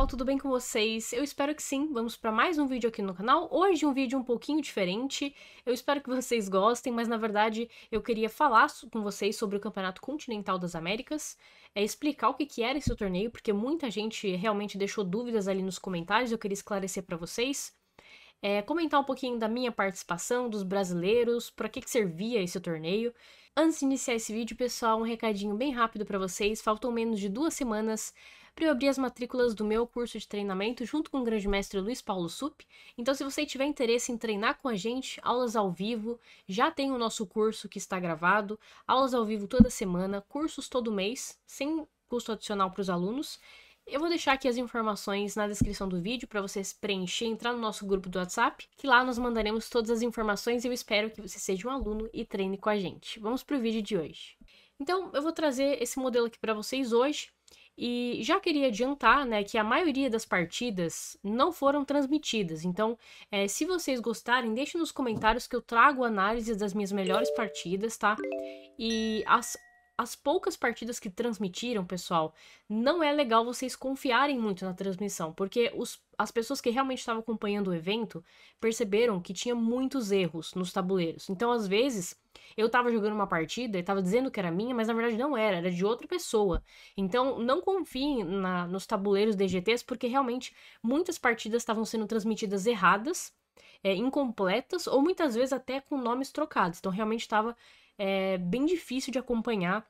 pessoal, tudo bem com vocês? Eu espero que sim. Vamos para mais um vídeo aqui no canal. Hoje um vídeo um pouquinho diferente. Eu espero que vocês gostem, mas na verdade eu queria falar com vocês sobre o Campeonato Continental das Américas, é explicar o que, que era esse torneio, porque muita gente realmente deixou dúvidas ali nos comentários. Eu queria esclarecer para vocês. É, comentar um pouquinho da minha participação, dos brasileiros, para que, que servia esse torneio. Antes de iniciar esse vídeo, pessoal, um recadinho bem rápido para vocês. Faltam menos de duas semanas para eu abrir as matrículas do meu curso de treinamento junto com o grande mestre Luiz Paulo Sup. Então, se você tiver interesse em treinar com a gente, aulas ao vivo, já tem o nosso curso que está gravado, aulas ao vivo toda semana, cursos todo mês, sem custo adicional para os alunos. Eu vou deixar aqui as informações na descrição do vídeo para vocês preencher entrar no nosso grupo do WhatsApp, que lá nós mandaremos todas as informações e eu espero que você seja um aluno e treine com a gente. Vamos para o vídeo de hoje. Então, eu vou trazer esse modelo aqui para vocês hoje, e já queria adiantar né, que a maioria das partidas não foram transmitidas. Então, é, se vocês gostarem, deixem nos comentários que eu trago análises das minhas melhores partidas, tá? E as, as poucas partidas que transmitiram, pessoal, não é legal vocês confiarem muito na transmissão, porque os as pessoas que realmente estavam acompanhando o evento perceberam que tinha muitos erros nos tabuleiros. Então, às vezes, eu estava jogando uma partida e estava dizendo que era minha, mas na verdade não era, era de outra pessoa. Então, não confiem na, nos tabuleiros DGTs, porque realmente muitas partidas estavam sendo transmitidas erradas, é, incompletas, ou muitas vezes até com nomes trocados. Então, realmente estava é, eh, bem difícil de acompanhar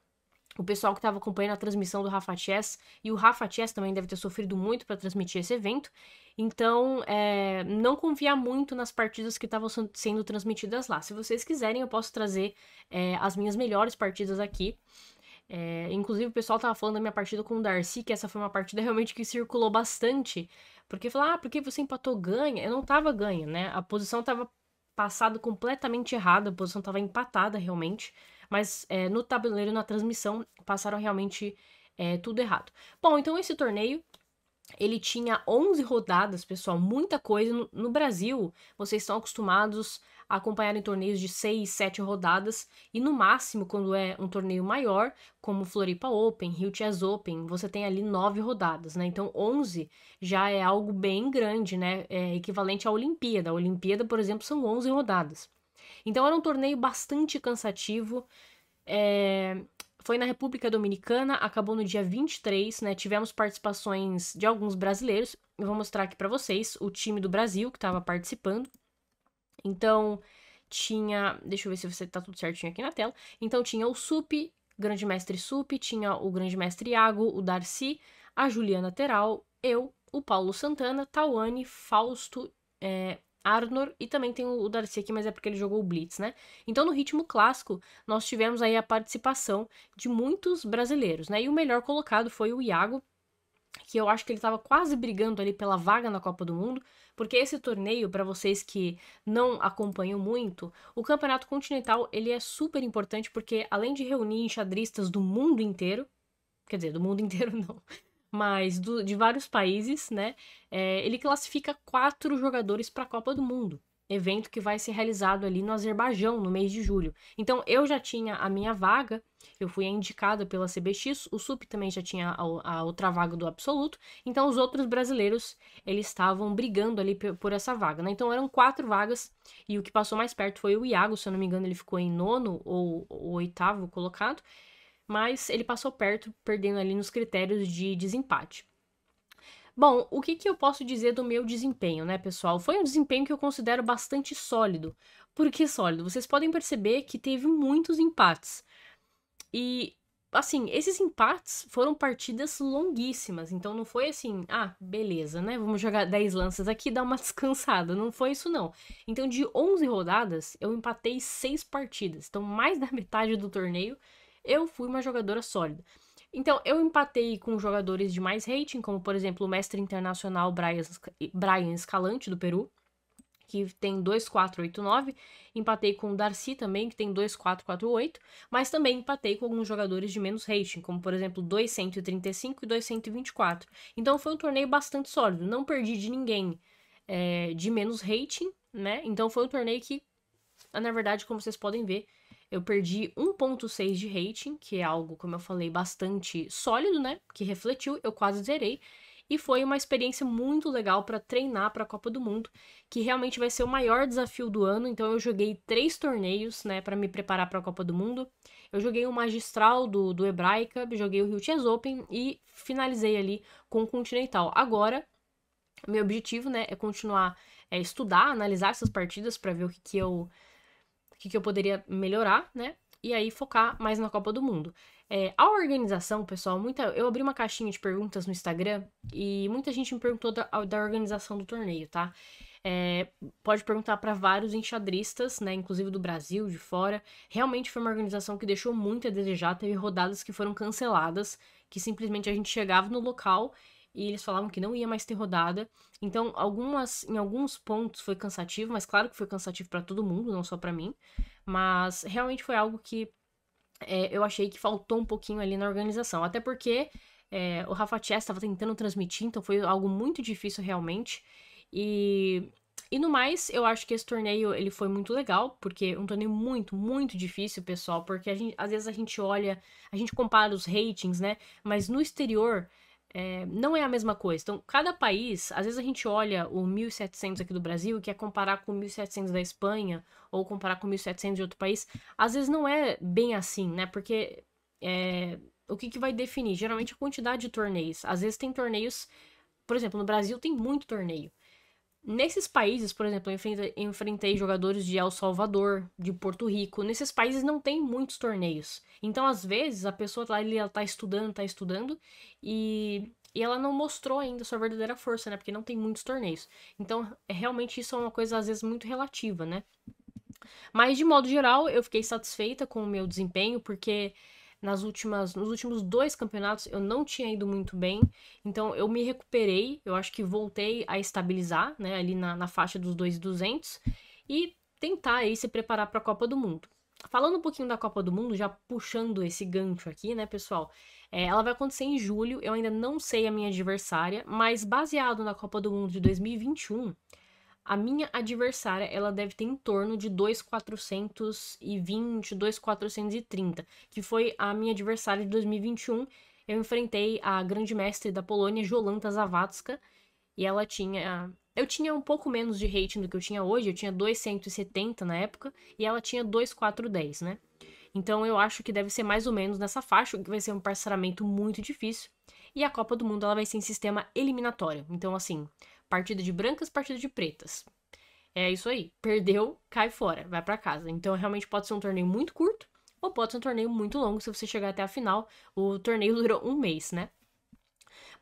o pessoal que estava acompanhando a transmissão do Rafa Chess, e o Rafa Chess também deve ter sofrido muito para transmitir esse evento, então é, não confiar muito nas partidas que estavam sendo transmitidas lá. Se vocês quiserem, eu posso trazer é, as minhas melhores partidas aqui. É, inclusive, o pessoal tava falando da minha partida com o Darcy, que essa foi uma partida realmente que circulou bastante. Porque falar, ah, porque você empatou ganha? Eu não tava ganha, né? A posição tava passada completamente errada, a posição tava empatada realmente. Mas é, no tabuleiro, na transmissão, passaram realmente é, tudo errado. Bom, então esse torneio ele tinha 11 rodadas, pessoal, muita coisa. No, no, Brasil, vocês estão acostumados a acompanhar em torneios de 6, 7 rodadas, e no máximo, quando é um torneio maior, como Floripa Open, Rio Chess Open, você tem ali 9 rodadas, né? Então, 11 já é algo bem grande, né? É equivalente à Olimpíada. A Olimpíada, por exemplo, são 11 rodadas. Então era um torneio bastante cansativo. É... Foi na República Dominicana, acabou no dia 23, né? Tivemos participações de alguns brasileiros. Eu vou mostrar aqui para vocês o time do Brasil que estava participando. Então, tinha. Deixa eu ver se você tá tudo certinho aqui na tela. Então, tinha o Sup, Grande Mestre Sup, tinha o Grande Mestre Iago, o Darcy, a Juliana Teral, eu, o Paulo Santana, Tawane, Fausto, é, Arnor e também tem o Darcy aqui, mas é porque ele jogou o Blitz, né? Então, no ritmo clássico, nós tivemos aí a participação de muitos brasileiros, né? E o melhor colocado foi o Iago, que eu acho que ele estava quase brigando ali pela vaga na Copa do Mundo, porque esse torneio, para vocês que não acompanham muito, o Campeonato Continental, ele é super importante porque além de reunir enxadristas do mundo inteiro, quer dizer, do mundo inteiro não, mas do, de vários países, né? É, ele classifica quatro jogadores para a Copa do Mundo, evento que vai ser realizado ali no Azerbaijão no mês de julho. Então eu já tinha a minha vaga, eu fui indicada pela CBX, o SUP também já tinha a, a outra vaga do absoluto, então os outros brasileiros eles estavam brigando ali por essa vaga, né? Então eram quatro vagas e o que passou mais perto foi o Iago, se eu não me engano ele ficou em nono ou, ou oitavo colocado mas ele passou perto, perdendo ali nos critérios de desempate. Bom, o que, que eu posso dizer do meu desempenho, né, pessoal? Foi um desempenho que eu considero bastante sólido. Por que sólido? Vocês podem perceber que teve muitos empates. E, assim, esses empates foram partidas longuíssimas. Então não foi assim, ah, beleza, né? Vamos jogar 10 lanças aqui dar uma descansada. Não foi isso, não. Então, de 11 rodadas, eu empatei 6 partidas. Então, mais da metade do torneio eu fui uma jogadora sólida. Então, eu empatei com jogadores de mais rating, como por exemplo o mestre internacional Brian, Brian Escalante, do Peru, que tem 2489. Empatei com o Darcy também, que tem 2448. Mas também empatei com alguns jogadores de menos rating, como por exemplo 2135 e 2124. Então, foi um torneio bastante sólido. Não perdi de ninguém é, de menos rating, né? Então, foi um torneio que, na verdade, como vocês podem ver, eu perdi 1.6 de rating, que é algo, como eu falei, bastante sólido, né? Que refletiu, eu quase zerei. E foi uma experiência muito legal para treinar para a Copa do Mundo, que realmente vai ser o maior desafio do ano. Então eu joguei três torneios, né, para me preparar para a Copa do Mundo. Eu joguei o magistral do, do Hebraica, joguei o Rio Chess Open e finalizei ali com o Continental. Agora, meu objetivo, né, é continuar é, estudar, analisar essas partidas para ver o que, que eu que, que eu poderia melhorar, né? E aí focar mais na Copa do Mundo. É, a organização, pessoal, muita, eu abri uma caixinha de perguntas no Instagram e muita gente me perguntou da, da organização do torneio, tá? É, pode perguntar para vários enxadristas, né, inclusive do Brasil, de fora. Realmente foi uma organização que deixou muito a desejar, teve rodadas que foram canceladas, que simplesmente a gente chegava no local e eles falavam que não ia mais ter rodada. Então, algumas, em alguns pontos foi cansativo, mas claro que foi cansativo para todo mundo, não só para mim. Mas realmente foi algo que é, eu achei que faltou um pouquinho ali na organização. Até porque é, o Rafa Chess estava tentando transmitir, então foi algo muito difícil realmente. E, e no mais, eu acho que esse torneio ele foi muito legal, porque é um torneio muito, muito difícil, pessoal, porque gente, às vezes a gente olha, a gente compara os ratings, né? Mas no exterior é, não é a mesma coisa. Então, cada país, às vezes a gente olha o 1700 aqui do Brasil e quer comparar com o 1700 da Espanha ou comparar com o 1700 de outro país. Às vezes não é bem assim, né? Porque é, o que, que vai definir? Geralmente a quantidade de torneios. Às vezes tem torneios, por exemplo, no Brasil tem muito torneio. Nesses países, por exemplo, eu enfrentei jogadores de El Salvador, de Porto Rico. Nesses países não tem muitos torneios. Então, às vezes, a pessoa lá, tá ela tá estudando, tá estudando, e, e ela não mostrou ainda sua verdadeira força, né? Porque não tem muitos torneios. Então, é, realmente, isso é uma coisa, às vezes, muito relativa, né? Mas, de modo geral, eu fiquei satisfeita com o meu desempenho, porque nas últimas, nos últimos dois campeonatos eu não tinha ido muito bem, então eu me recuperei, eu acho que voltei a estabilizar, né, ali na, na faixa dos 2,200 e tentar aí se preparar para a Copa do Mundo. Falando um pouquinho da Copa do Mundo, já puxando esse gancho aqui, né, pessoal? É, ela vai acontecer em julho, eu ainda não sei a minha adversária, mas baseado na Copa do Mundo de 2021, a minha adversária, ela deve ter em torno de 2,420, 2,430, que foi a minha adversária de 2021. Eu enfrentei a grande mestre da Polônia, Jolanta Zawadzka, e ela tinha... Eu tinha um pouco menos de rating do que eu tinha hoje, eu tinha 270 na época, e ela tinha 2,410, né? Então eu acho que deve ser mais ou menos nessa faixa, que vai ser um parceramento muito difícil. E a Copa do Mundo ela vai ser em sistema eliminatório. Então, assim, partida de brancas, partida de pretas. É isso aí. Perdeu, cai fora, vai para casa. Então realmente pode ser um torneio muito curto ou pode ser um torneio muito longo se você chegar até a final. O torneio durou um mês, né?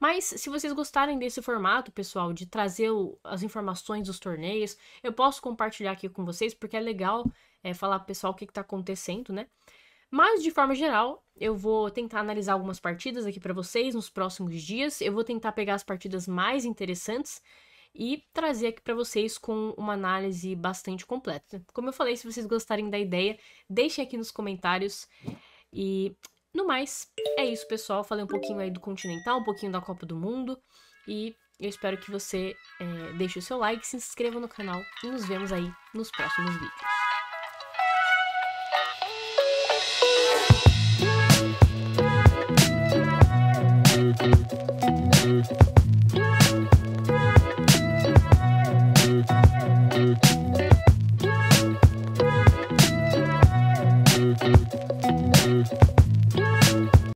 Mas se vocês gostarem desse formato, pessoal, de trazer o, as informações dos torneios, eu posso compartilhar aqui com vocês, porque é legal é, falar pro pessoal o que, que tá acontecendo, né? Mas, de forma geral, eu vou tentar analisar algumas partidas aqui para vocês nos próximos dias. Eu vou tentar pegar as partidas mais interessantes e trazer aqui para vocês com uma análise bastante completa. Como eu falei, se vocês gostarem da ideia, deixem aqui nos comentários. E no mais, é isso, pessoal. Falei um pouquinho aí do Continental, um pouquinho da Copa do Mundo. E eu espero que você é, deixe o seu like, se inscreva no canal e nos vemos aí nos próximos vídeos.